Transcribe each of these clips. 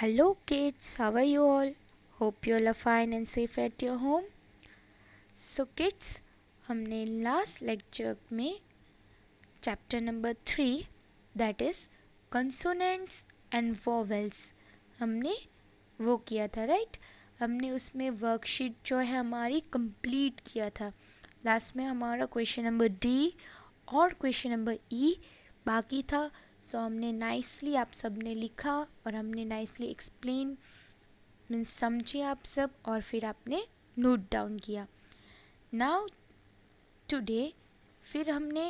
Hello kids, how are you all? Hope you all are fine and safe at your home. So kids, हमने last lecture में chapter number three that is consonants and vowels हमने वो किया था right right? हमने उसमें worksheet जो है हमारी कंप्लीट किया था लास्ट में हमारा क्वेश्चन नंबर डी और क्वेश्चन नंबर ई बाकी था सो so, हमने नाइसली आप सब ने लिखा और हमने नाइसली एक्सप्लेन मीन समझे आप सब और फिर आपने नोट डाउन किया नाउ टुडे फिर हमने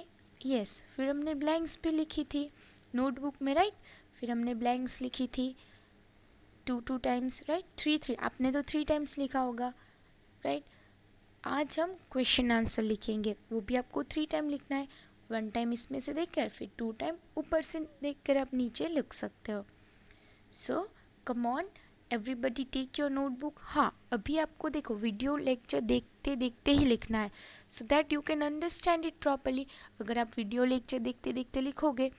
यस yes, फिर हमने ब्लैंक्स भी लिखी थी नोटबुक में राइट फिर हमने ब्लैंक्स लिखी थी two two times right three three आपने तो थ्री टाइम्स लिखा होगा राइट right? आज हम क्वेश्चन आंसर लिखेंगे वो भी आपको थ्री टाइम लिखना है वन टाइम इसमें से देख कर फिर टू टाइम ऊपर से देख कर आप नीचे लिख सकते हो so come on everybody take your notebook हाँ अभी आपको देखो वीडियो लेक्चर देखते देखते ही लिखना है so that you can understand it properly अगर आप वीडियो लेक्चर देखते देखते लिखोगे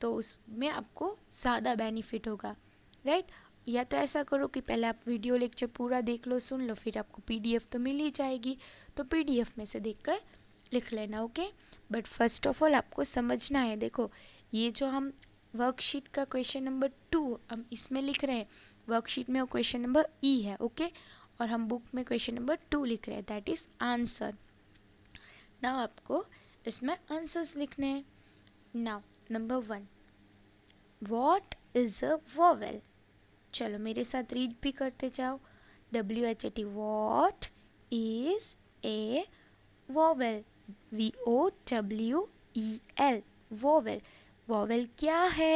तो उसमें आपको ज़्यादा बेनिफिट होगा राइट right? या तो ऐसा करो कि पहले आप वीडियो लेक्चर पूरा देख लो सुन लो फिर आपको पीडीएफ तो मिल ही जाएगी तो पीडीएफ में से देखकर लिख लेना okay but first of all आपको समझना है देखो ये जो हम वर्कशीट का क्वेश्चन नंबर टू हम इसमें लिख रहे हैं वर्कशीट में वो क्वेश्चन नंबर ई है ओके और हम बुक में क्वेश्चन नंबर टू लिख रहे हैं दैट इज़ आंसर नाउ आपको इसमें आंसर्स लिखने हैं now number one what is a vowel चलो मेरे साथ रीड भी करते जाओ W H A T what is a vowel V O W E L vowel vowel क्या है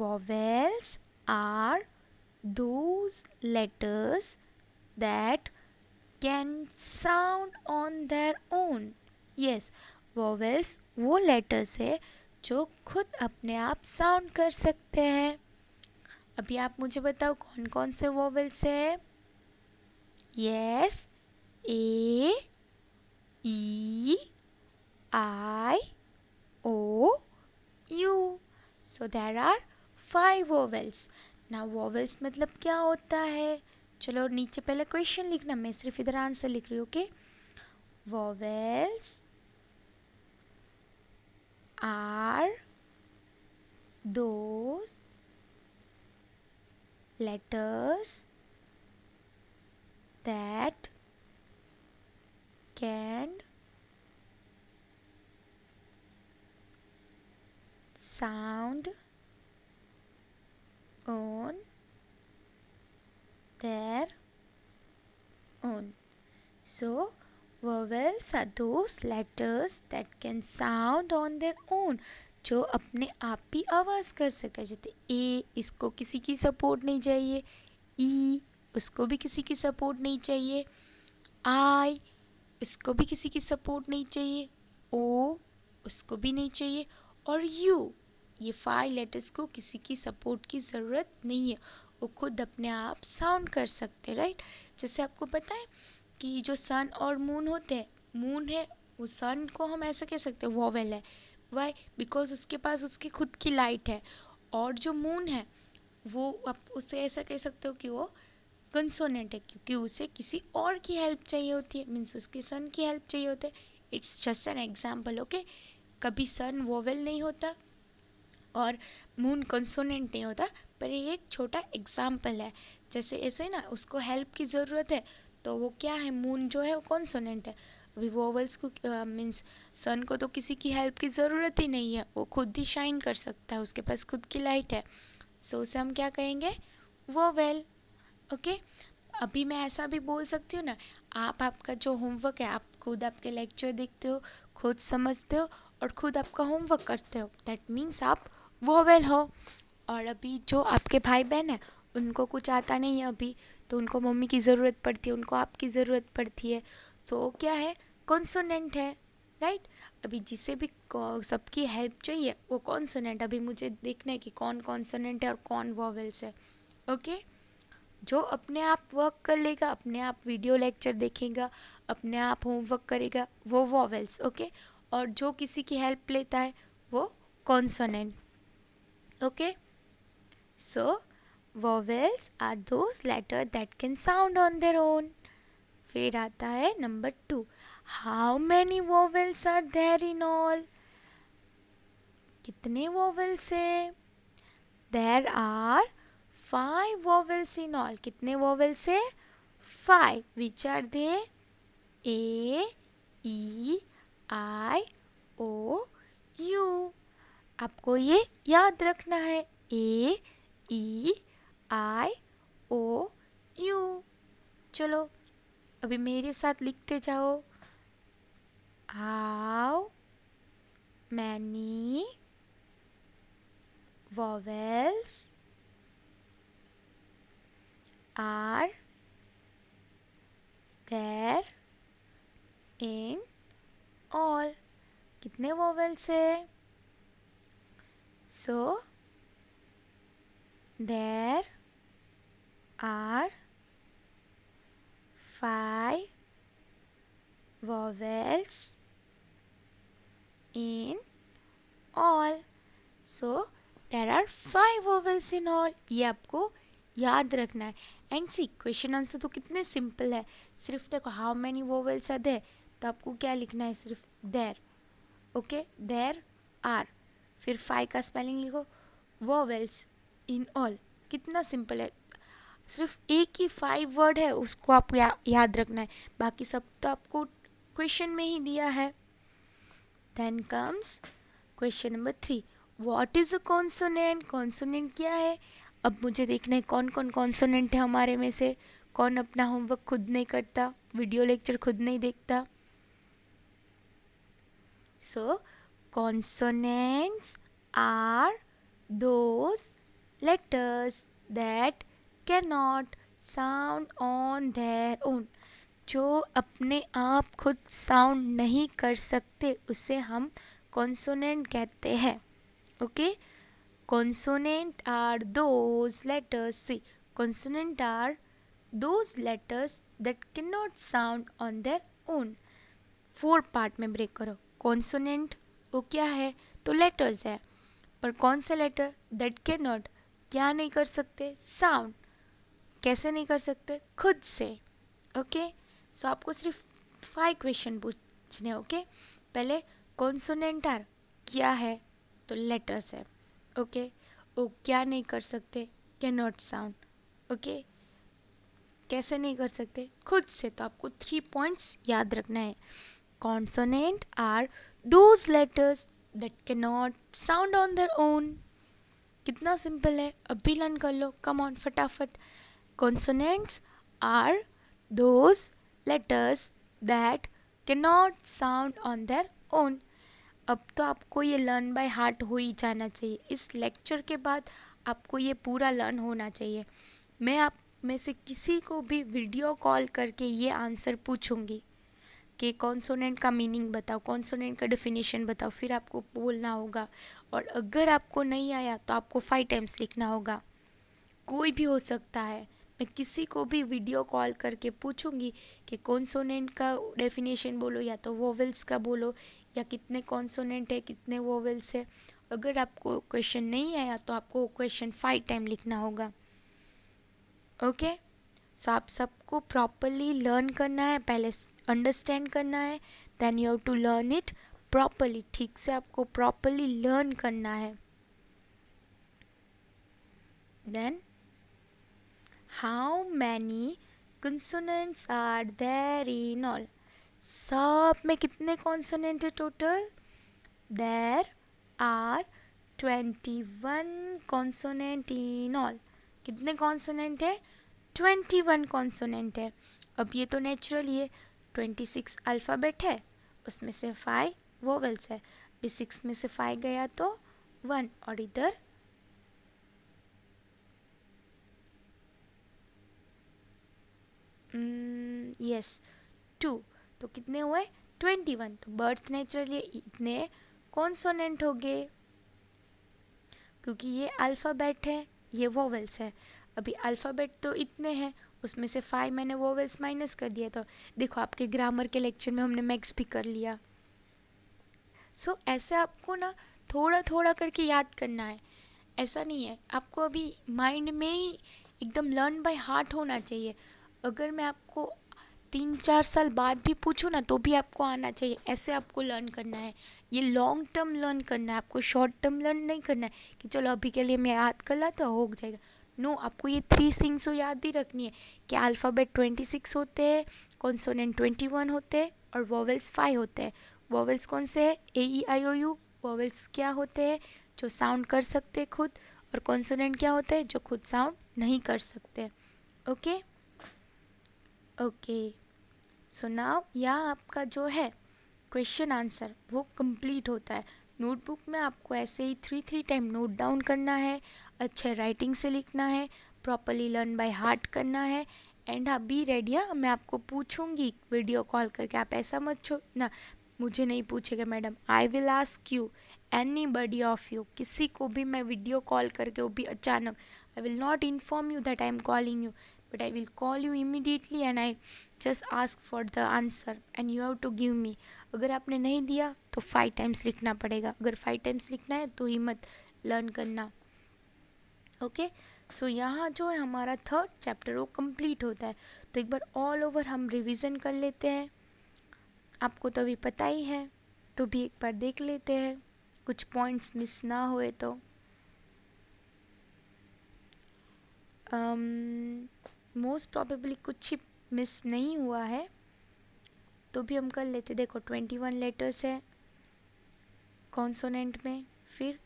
vowels are those letters that can sound on their own yes vowels वो letters है जो खुद अपने आप साउंड कर सकते हैं अभी आप मुझे बताओ कौन कौन से वोवेल्स है yes A E I O U. So there are five vowels. Now vowels मतलब क्या होता है चलो नीचे पहले क्वेश्चन लिखना मैं सिर्फ इधर आंसर लिख रही हूँ okay vowels are those letters that can sound on their own. So vowels are those letters that can sound on their own. जो अपने आप ही आवाज़ कर सकता है जैसे ए इसको किसी की सपोर्ट नहीं चाहिए ई उसको भी किसी की सपोर्ट नहीं चाहिए आई इसको भी किसी की सपोर्ट नहीं चाहिए ओ उसको भी नहीं चाहिए और यू ये फाइव लेटर्स को किसी की सपोर्ट की ज़रूरत नहीं है वो खुद अपने आप साउंड कर सकते राइट जैसे आपको पता है कि जो सन और मून होते हैं मून है वो सन को हम ऐसा कह सकते हैं वॉवेल है वाई बिकॉज उसके पास उसकी खुद की लाइट है और जो मून है वो आप उसे ऐसा कह सकते हो कि वो कंसोनेंट है क्योंकि उसे किसी और की हेल्प चाहिए होती है मीन्स उसके सन की हेल्प चाहिए होती है it's just an example okay कभी सन वोवेल नहीं होता और मून कंसोनेंट नहीं होता पर ये एक छोटा एग्जाम्पल है जैसे ऐसे ना उसको हेल्प की ज़रूरत है तो वो क्या है मून जो है वो कॉन्सोनेंट है अभी वोवल्स को मीन्स सन को तो किसी की हेल्प की ज़रूरत ही नहीं है वो खुद ही शाइन कर सकता है उसके पास खुद की लाइट है सो so, उसे हम क्या कहेंगे वोवेल ओके okay? अभी मैं ऐसा भी बोल सकती हूँ ना आप आपका जो होमवर्क है आप खुद आपके लेक्चर देखते हो खुद समझते हो और खुद आपका होमवर्क करते हो दैट मीन्स आप वेल हो और अभी जो आपके भाई बहन हैं उनको कुछ आता नहीं है अभी तो उनको मम्मी की ज़रूरत पड़ती है उनको आपकी ज़रूरत पड़ती है सो तो so, क्या है कॉन्सोनेंट है राइट अभी जिसे भी सबकी हेल्प चाहिए वो कॉन्सोनेंट अभी मुझे देखना है कि कौन कॉन्सोनेंट है और कौन वॉवेल्स है ओके okay? जो अपने आप वर्क कर लेगा अपने आप वीडियो लेक्चर देखेगा अपने आप होमवर्क करेगा वो वॉवेल्स ओके और जो किसी की हेल्प लेता है वो consonant okay so vowels are those letters that can sound on their own फिर आता है number two how many vowels are there in all कितने वोवेल्स है there are five vowels in all कितने वोवेल्स है five which are they A I O U आपको ये याद रखना है ए ई आई ओ यू चलो अभी मेरे साथ लिखते जाओ how many vowels are there in all कितने वॉवेल्स है So, there are five vowels in all. So, there are five vowels in all ये आपको याद रखना है एंड सी क्वेश्चन आंसर तो कितने सिंपल है सिर्फ देखो how many vowels are there तो आपको क्या लिखना है सिर्फ देर ओके देर आर फिर फाइव का स्पेलिंग लिखो वेल्स इन ऑल कितना सिंपल है सिर्फ एक ही फाइव वर्ड है उसको आप या, याद रखना है बाकी सब तो आपको क्वेश्चन में ही दिया है then comes question number three what is a consonant consonant क्या है अब मुझे देखना है कौन कौन कॉन्सोनेंट है हमारे में से कौन अपना होमवर्क खुद नहीं करता वीडियो लेक्चर खुद नहीं देखता सो so, Consonants are those letters that cannot sound on their own. जो अपने आप खुद साउंड नहीं कर सकते उसे हम कॉन्सोनेंट कहते हैं okay consonant are those letters see consonant are those letters that can not sound on their own four part में ब्रेक करो कॉन्सोनेंट वो तो क्या है तो लेटर्स है पर कौन सा लेटर दैट के नॉट क्या नहीं कर सकते साउंड कैसे नहीं कर सकते खुद से ओके okay? सो so, आपको सिर्फ फाइव क्वेश्चन पूछने ओके okay? पहले कॉन्सोनेंट आर क्या है तो लेटर्स है ओके okay? वो क्या नहीं कर सकते के नॉट साउंड ओके कैसे नहीं कर सकते खुद से तो आपको थ्री पॉइंट्स याद रखना है Consonant are those letters that cannot sound on their own. कितना सिंपल है अभी लर्न कर लो कम ऑन फटाफट consonants are those letters that can not sound on their own अब तो आपको ये लर्न बाय हार्ट हो ही जाना चाहिए इस लेक्चर के बाद आपको ये पूरा लर्न होना चाहिए मैं आप में से किसी को भी वीडियो कॉल करके ये आंसर पूछूंगी कि कॉन्सोनेंट का मीनिंग बताओ कॉन्सोनेंट का डेफिनेशन बताओ फिर आपको बोलना होगा और अगर आपको नहीं आया तो आपको फाइव टाइम्स लिखना होगा कोई भी हो सकता है मैं किसी को भी वीडियो कॉल करके पूछूंगी कि कॉन्सोनेंट का डेफिनेशन बोलो या तो वोवेल्स का बोलो या कितने कॉन्सोनेंट है कितने वोवेल्स है अगर आपको क्वेश्चन नहीं आया तो आपको क्वेश्चन फाइव टाइम लिखना होगा ओके okay? सो so, आप सबको प्रॉपरली लर्न करना है पहले अंडरस्टैंड करना है then you have to learn it properly ठीक से आपको प्रॉपरली लर्न करना है then how many consonants are there in all सब में कितने कॉन्सोनेंट है total there are twenty one consonant in all कितने कॉन्सोनेंट है ट्वेंटी वन कॉन्सोनेंट है अब ये तो नेचुरल ही है ट्वेंटी सिक्स अल्फ़ाबेट है उसमें से फाइव वोवेल्स है अभी सिक्स में से फाइव गया तो वन और इधर यस hmm, टू तो कितने हुए ट्वेंटी वन तो बर्थ नेचुरली इतने कॉन्सोनेंट हो गए क्योंकि ये अल्फ़ाबेट है ये वोवेल्स है अभी अल्फ़ाबेट तो इतने हैं उसमें से फाइव मैंने वो वेल्स माइनस कर दिया तो देखो आपके ग्रामर के लेक्चर में हमने मैक्स भी कर लिया सो so, ऐसे आपको ना थोड़ा थोड़ा करके याद करना है ऐसा नहीं है आपको अभी माइंड में ही एकदम लर्न बाय हार्ट होना चाहिए अगर मैं आपको तीन चार साल बाद भी पूछूँ ना तो भी आपको आना चाहिए ऐसे आपको लर्न करना है ये लॉन्ग टर्म लर्न करना है आपको शॉर्ट टर्म लर्न नहीं करना है कि चलो अभी के लिए मैं याद कर ला तो हो जाएगा नो no, आपको ये थ्री थिंग्स हो याद ही रखनी है कि अल्फ़ाबेट ट्वेंटी सिक्स होते हैं कॉन्सोनेंट ट्वेंटी वन होते हैं और वॉवल्स फाइव होते हैं वॉवल्स कौन से हैं ए E I O you vowels क्या होते हैं जो साउंड कर सकते हैं खुद और कॉन्सोनेंट क्या होते हैं जो खुद साउंड नहीं कर सकते ओके ओके सो नाव या आपका जो है क्वेश्चन आंसर वो कंप्लीट होता है नोटबुक में आपको ऐसे ही three three time note down करना है अच्छे राइटिंग से लिखना है प्रॉपरली लर्न बाय हार्ट करना है एंड आप बी रेडी हाँ मैं आपको पूछूंगी वीडियो कॉल करके आप ऐसा मत छो ना मुझे नहीं पूछेगा madam I will ask you anybody of you किसी को भी मैं वीडियो कॉल करके वो भी अचानक I will not inform you that I am calling you but I will call you immediately and I just ask for the answer and you have to give me अगर आपने नहीं दिया तो five times लिखना पड़ेगा अगर five times लिखना है तो हिम्मत लर्न करना ओके सो यहाँ जो है हमारा थर्ड चैप्टर वो कंप्लीट होता है तो एक बार ऑल ओवर हम रिवीजन कर लेते हैं आपको तो अभी पता ही है तो भी एक बार देख लेते हैं कुछ पॉइंट्स मिस ना हुए तो मोस्ट um, प्रोबेबली कुछ ही मिस नहीं हुआ है तो भी हम कर लेते देखो ट्वेंटी वन लेटर्स है कॉन्सोनेंट में फिर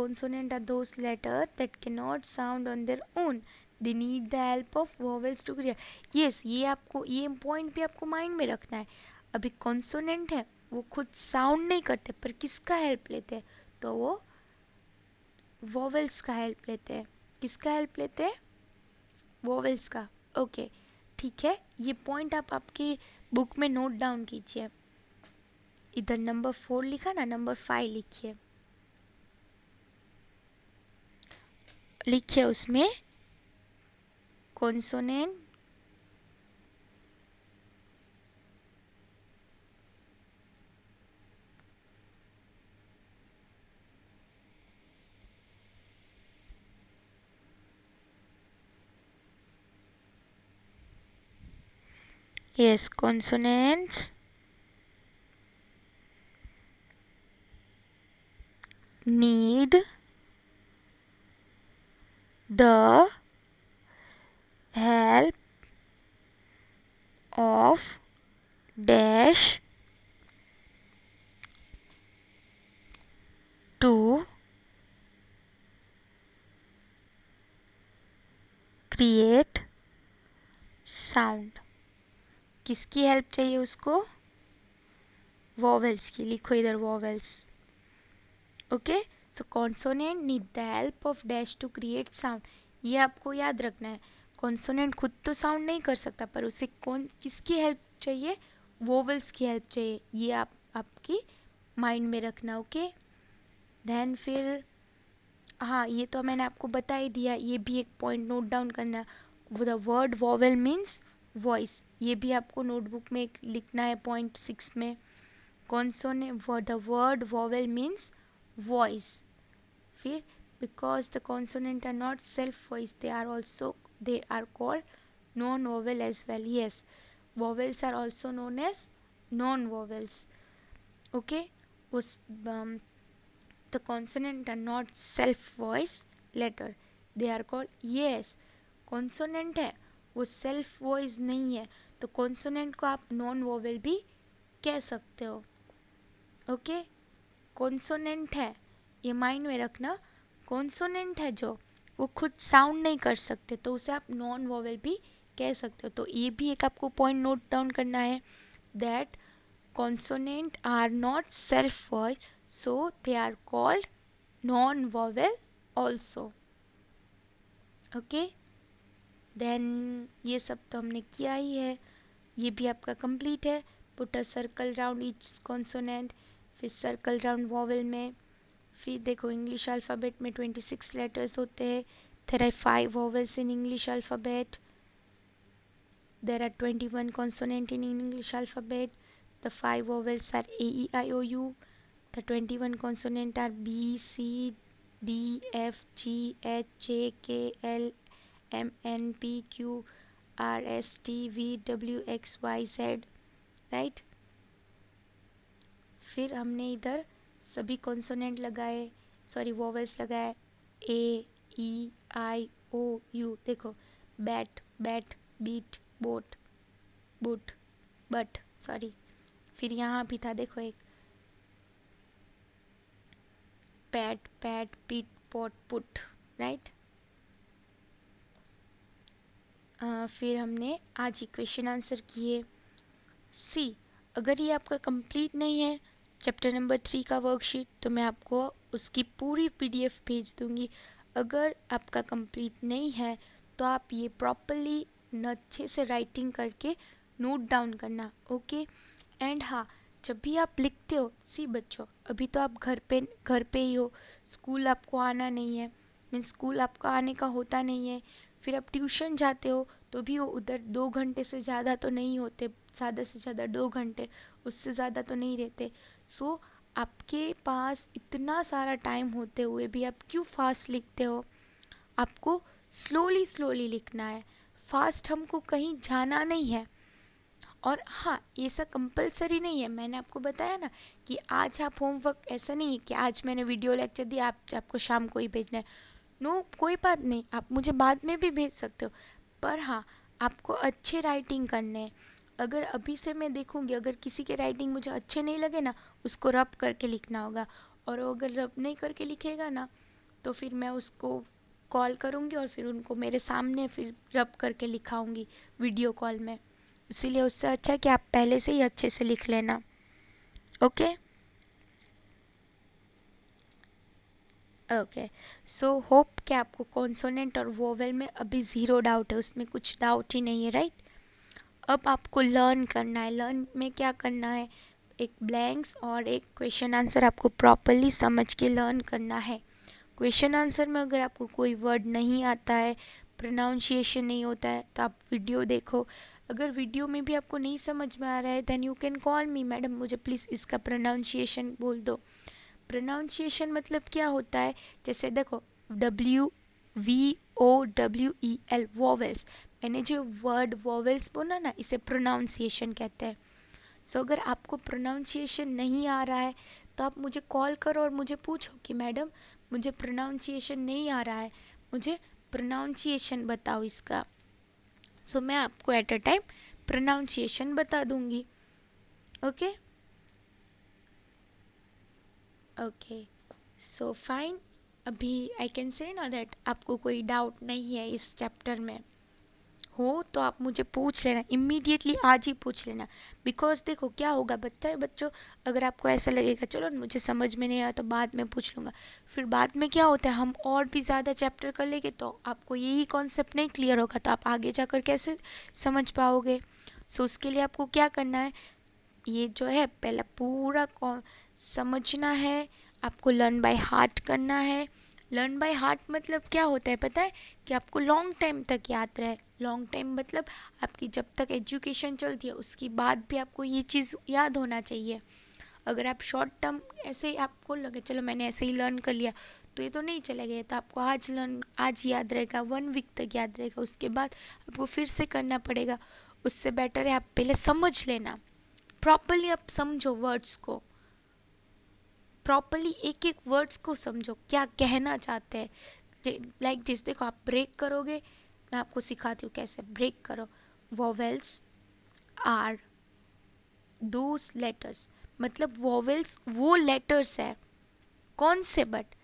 are are letter that can not sound on their own they need the help of vowels to create yes ये आपको ये पॉइंट भी आपको माइंड में रखना है अभी कॉन्सोनेंट है वो खुद साउंड नहीं करते पर किसका हेल्प लेते हैं तो वो वॉवल्स का हेल्प लेते हैं किसका हेल्प लेते हैं वॉवल्स का ओके okay, ठीक है ये पॉइंट आप आपके बुक में नोट डाउन कीजिए इधर नंबर फोर लिखा ना नंबर फाइव लिखिए लिखिए उसमें consonant yes consonants need the help of dash to create sound किसकी हेल्प चाहिए उसको वॉवेल्स की लिखो इधर vowels okay so consonant need the help of dash to create sound ये आपको याद रखना है कॉन्सोनेंट खुद तो साउंड नहीं कर सकता पर उसे कौन किसकी हेल्प चाहिए वोवल्स की हेल्प चाहिए ये आप आपकी माइंड में रखना ओके दैन फिर हाँ ये तो मैंने आपको बता ही दिया ये भी एक पॉइंट नोट डाउन करना the word vowel means voice ये भी आपको नोटबुक में लिखना है पॉइंट सिक्स में consonant the word vowel means voice फिर because the consonant are not self voice they are also they are called non vowel as well yes vowels are also known as non vowels okay उस the consonant are not self voice letter they are called yes consonant है वो self voice नहीं है तो consonant को आप non vowel भी कह सकते हो ओके कॉन्सोनेंट है ये माइंड में रखना कॉन्सोनेंट है जो वो खुद साउंड नहीं कर सकते तो उसे आप नॉन वोवेल भी कह सकते हो तो ये भी एक आपको पॉइंट नोट डाउन करना है that consonant are not self voice so they are called non vowel also okay then ये सब तो हमने किया ही है ये भी आपका कंप्लीट है put a circle round each consonant फिर सर्कल राउंड वॉवल में फिर देखो इंग्लिश अल्फ़ाबेट में ट्वेंटी सिक्स लेटर्स होते हैं there are five vowels in English alphabet there are twenty one consonant in English alphabet the five are A E I O U the twenty one consonant are B C D F G H J K L M N P Q R S T V W X Y Z right फिर हमने इधर सभी consonant लगाए sorry vowels लगाए A E I O U देखो bat bat beat boat boot but sorry फिर यहाँ भी था देखो एक pat pat peat pot put right आ, फिर हमने आज ही क्वेश्चन आंसर किए सी अगर ये आपका कंप्लीट नहीं है चैप्टर नंबर थ्री का वर्कशीट तो मैं आपको उसकी पूरी पीडीएफ भेज दूँगी अगर आपका कंप्लीट नहीं है तो आप ये प्रॉपरली अच्छे से राइटिंग करके नोट डाउन करना ओके एंड हाँ जब भी आप लिखते हो सी बच्चों अभी तो आप घर पे घर पे ही हो स्कूल आपको आना नहीं है मीन स्कूल आपका आने का होता नहीं है फिर आप ट्यूशन जाते हो तो भी वो उधर दो घंटे से ज़्यादा तो नहीं होते ज़्यादा से ज़्यादा दो घंटे उससे ज़्यादा तो नहीं रहते सो so, आपके पास इतना सारा टाइम होते हुए भी आप क्यों फास्ट लिखते हो आपको स्लोली स्लोली लिखना है फास्ट हमको कहीं जाना नहीं है और हाँ ये सब कंपलसरी नहीं है मैंने आपको बताया ना कि आज आप होमवर्क ऐसा नहीं है कि आज मैंने वीडियो लेक्चर दिया आप आपको शाम को ही भेजना है नो कोई बात नहीं आप मुझे बाद में भी भेज सकते हो पर हाँ आपको अच्छे राइटिंग करने हैं अगर अभी से मैं देखूँगी अगर किसी के राइटिंग मुझे अच्छे नहीं लगे ना उसको रब करके लिखना होगा और वो अगर रब नहीं करके लिखेगा ना तो फिर मैं उसको कॉल करूँगी और फिर उनको मेरे सामने फिर रब करके लिखाऊँगी वीडियो कॉल में इसीलिए उससे अच्छा है कि आप पहले से ही अच्छे से लिख लेना ओके ओके सो होप कि आपको कॉन्सोनेंट और वोवेल में अभी ज़ीरो डाउट है उसमें कुछ डाउट ही नहीं है राइट अब आपको लर्न करना है लर्न में क्या करना है एक ब्लैंक्स और एक क्वेश्चन आंसर आपको प्रॉपरली समझ के लर्न करना है क्वेश्चन आंसर में अगर आपको कोई वर्ड नहीं आता है प्रोनाउंसिएशन नहीं होता है तो आप वीडियो देखो अगर वीडियो में भी आपको नहीं समझ में आ रहा है then you can call me madam मुझे प्लीज़ इसका प्रोनाउंसिएशन बोल दो प्रोनाउंसिएशन मतलब क्या होता है जैसे देखो W V O W E L vowels मैंने जो वर्ड वॉवेल्स बोला ना इसे प्रोनाउंसिएशन कहते हैं सो so, अगर आपको प्रोनाउंसिएशन नहीं आ रहा है तो आप मुझे कॉल करो और मुझे पूछो कि मैडम मुझे प्रोनाउंसिएशन नहीं आ रहा है मुझे प्रोनाउंसिएशन बताओ इसका सो so, मैं आपको एट अ टाइम प्रोनाउंसिएशन बता दूँगी okay okay? Okay so fine अभी आई कैन से ना दैट आपको कोई डाउट नहीं है इस चैप्टर में हो तो आप मुझे पूछ लेना इमीडिएटली आज ही पूछ लेना बिकॉज देखो क्या होगा बच्चा बच्चों अगर आपको ऐसा लगेगा चलो मुझे समझ में नहीं आया तो बाद में पूछ लूँगा फिर बाद में क्या होता है हम और भी ज़्यादा चैप्टर कर लेंगे तो आपको यही कॉन्सेप्ट नहीं क्लियर होगा तो आप आगे जाकर कैसे समझ पाओगे सो so, उसके लिए आपको क्या करना है ये जो है पहला पूरा समझना है आपको लर्न बाय हार्ट करना है लर्न बाय हार्ट मतलब क्या होता है पता है कि आपको लॉन्ग टाइम तक याद रहे लॉन्ग टाइम मतलब आपकी जब तक एजुकेशन चलती है उसके बाद भी आपको ये चीज़ याद होना चाहिए अगर आप शॉर्ट टर्म ऐसे ही आपको लगे चलो मैंने ऐसे ही लर्न कर लिया तो ये तो नहीं चले गए तो आपको आज लर्न आज याद रहेगा वन वीक तक याद रहेगा उसके बाद आपको फिर से करना पड़ेगा उससे बेटर है आप पहले समझ लेना प्रॉपरली आप समझो वर्ड्स को प्रॉपरली एक एक वर्ड्स को समझो क्या कहना चाहते हैं लाइक दिस देखो आप ब्रेक करोगे मैं आपको सिखाती हूँ कैसे ब्रेक करो वॉवेल्स आर दो लेटर्स मतलब वॉवेल्स वो लेटर्स है कौन से बट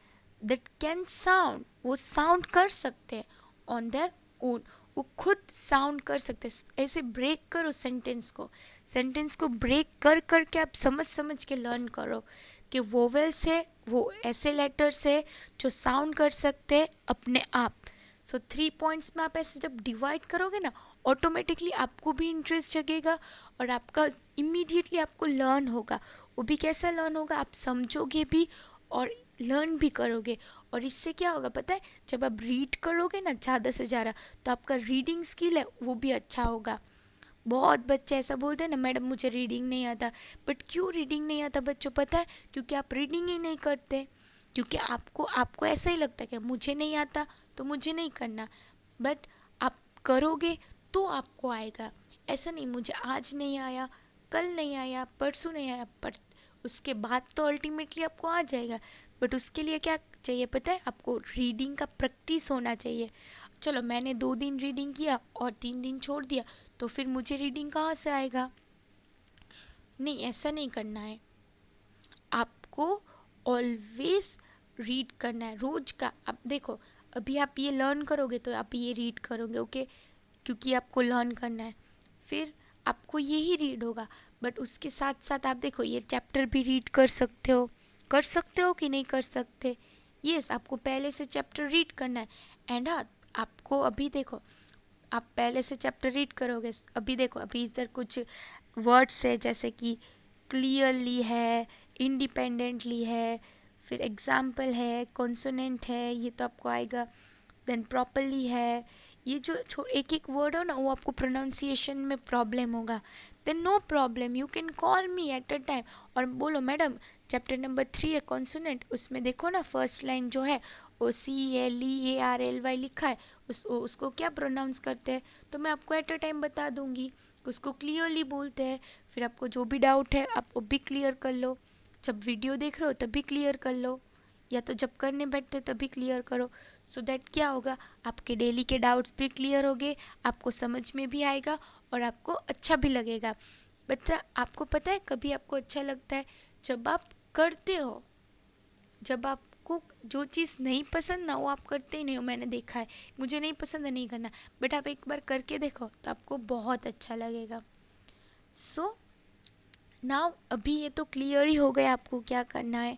दैट कैन साउंड वो साउंड कर सकते हैं ऑन देयर ओन वो खुद साउंड कर सकते ऐसे ब्रेक करो सेंटेंस को सेंटेंस को ब्रेक कर कर के आप समझ समझ के लर्न करो कि वोवेल्स है वो ऐसे लेटर्स है जो साउंड कर सकते हैं अपने आप सो थ्री पॉइंट्स में आप ऐसे जब डिवाइड करोगे ना ऑटोमेटिकली आपको भी इंटरेस्ट जगेगा और आपका इमीडिएटली आपको लर्न होगा वो भी कैसा लर्न होगा आप समझोगे भी और लर्न भी करोगे और इससे क्या होगा पता है जब आप रीड करोगे ना ज़्यादा से ज़्यादा तो आपका रीडिंग स्किल है वो भी अच्छा होगा बहुत बच्चे ऐसा बोलते हैं ना मैडम मुझे रीडिंग नहीं आता बट क्यों रीडिंग नहीं आता बच्चों पता है क्योंकि आप रीडिंग ही नहीं करते क्योंकि आपको आपको ऐसा ही लगता है कि मुझे नहीं आता तो मुझे नहीं करना बट आप करोगे तो आपको आएगा ऐसा नहीं मुझे आज नहीं आया कल नहीं आया परसों नहीं आया पर उसके बाद तो अल्टीमेटली आपको आ जाएगा बट उसके लिए क्या चाहिए पता है आपको रीडिंग का प्रैक्टिस होना चाहिए चलो मैंने दो दिन रीडिंग किया और तीन दिन छोड़ दिया तो फिर मुझे रीडिंग कहाँ से आएगा नहीं ऐसा नहीं करना है आपको ऑलवेज रीड करना है रोज का आप देखो अभी आप ये लर्न करोगे तो आप ये रीड करोगे ओके क्योंकि आपको लर्न करना है फिर आपको यही रीड होगा बट उसके साथ साथ आप देखो ये चैप्टर भी रीड कर सकते हो कर सकते हो कि नहीं कर सकते यस yes, आपको पहले से चैप्टर रीड करना है एंड हाँ आपको अभी देखो आप पहले से चैप्टर रीड करोगे अभी देखो अभी इधर कुछ वर्ड्स है जैसे कि क्लियरली है इंडिपेंडेंटली है फिर एग्जाम्पल है कॉन्सोनेंट है ये तो आपको आएगा देन प्रॉपरली है ये जो एक एक वर्ड हो ना वो आपको प्रोनाउंसिएशन में प्रॉब्लम होगा then no problem you can call me at a time और बोलो मैडम चैप्टर नंबर थ्री है कॉन्सोनेंट उसमें देखो ना फर्स्ट लाइन जो है O C L E A R L Y लिखा है उस उसको क्या प्रोनाउंस करते हैं तो मैं आपको एट अ टाइम बता दूंगी उसको क्लियरली बोलते हैं फिर आपको जो भी डाउट है आप वो भी क्लियर कर लो जब वीडियो देख रहे हो तभी क्लियर कर लो या तो जब करने बैठते तभी क्लियर करो सो so दैट क्या होगा आपके डेली के डाउट्स भी क्लियर हो गए आपको समझ में भी आएगा और आपको अच्छा भी लगेगा बच्चा आपको पता है कभी आपको अच्छा लगता है जब आप करते हो जब आपको जो चीज़ नहीं पसंद ना वो आप करते ही नहीं हो मैंने देखा है मुझे नहीं पसंद है नहीं करना बट आप एक बार करके देखो तो आपको बहुत अच्छा लगेगा सो so, नाउ अभी ये तो क्लियर ही हो गया आपको क्या करना है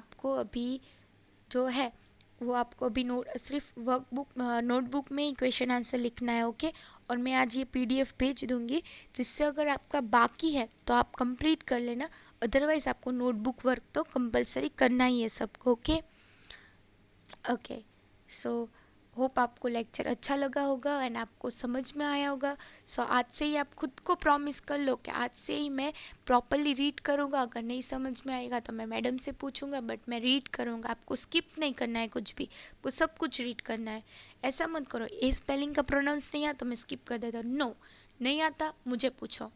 आपको अभी जो है वो आपको अभी नोट सिर्फ वर्कबुक नोटबुक में ही क्वेश्चन आंसर लिखना है ओके okay? और मैं आज ये पीडीएफ भेज दूँगी जिससे अगर आपका बाकी है तो आप कंप्लीट कर लेना अदरवाइज़ आपको नोटबुक वर्क तो कंपलसरी करना ही है सबको ओके ओके सो होप आपको लेक्चर अच्छा लगा होगा एंड आपको समझ में आया होगा सो so, आज से ही आप खुद को प्रॉमिस कर लो कि आज से ही मैं प्रॉपरली रीड करूँगा अगर नहीं समझ में आएगा तो मैं मैडम से पूछूंगा बट मैं रीड करूँगा आपको स्किप नहीं करना है कुछ भी आपको सब कुछ रीड करना है ऐसा मत करो ए स्पेलिंग का प्रोनाउंस नहीं आता तो मैं स्किप कर देता हूँ नो नहीं आता मुझे पूछो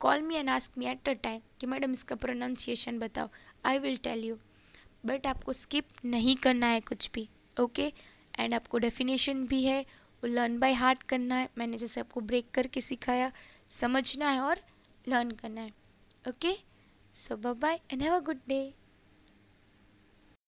call me and ask me at a time कि मैडम इसका प्रोनाउंसिएशन बताओ I will tell you but आपको स्किप नहीं करना है कुछ भी ओके okay? एंड आपको डेफिनेशन भी है वो लर्न बाय हार्ट करना है मैंने जैसे आपको ब्रेक करके सिखाया समझना है और लर्न करना है okay so bye bye and have a good day